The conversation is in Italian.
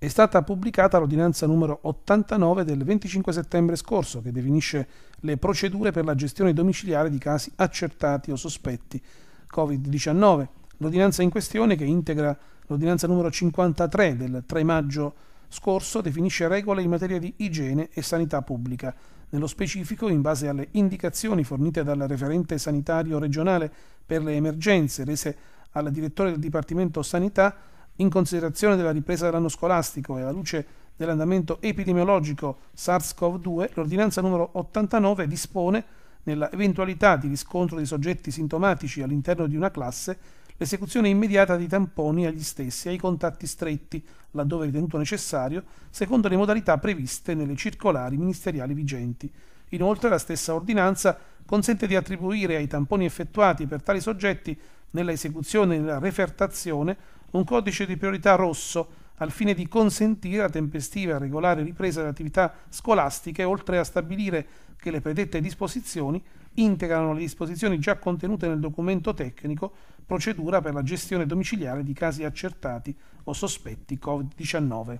è stata pubblicata l'ordinanza numero 89 del 25 settembre scorso che definisce le procedure per la gestione domiciliare di casi accertati o sospetti Covid-19. L'ordinanza in questione, che integra l'ordinanza numero 53 del 3 maggio scorso, definisce regole in materia di igiene e sanità pubblica. Nello specifico, in base alle indicazioni fornite dal referente sanitario regionale per le emergenze rese al direttore del Dipartimento Sanità, in considerazione della ripresa dell'anno scolastico e alla luce dell'andamento epidemiologico SARS-CoV-2, l'ordinanza numero 89 dispone, nella eventualità di riscontro di soggetti sintomatici all'interno di una classe, l'esecuzione immediata di tamponi agli stessi e ai contatti stretti, laddove ritenuto necessario, secondo le modalità previste nelle circolari ministeriali vigenti. Inoltre la stessa ordinanza consente di attribuire ai tamponi effettuati per tali soggetti nella esecuzione e nella refertazione un codice di priorità rosso al fine di consentire la tempestiva e regolare ripresa delle attività scolastiche, oltre a stabilire che le predette disposizioni integrano le disposizioni già contenute nel documento tecnico procedura per la gestione domiciliare di casi accertati o sospetti Covid-19.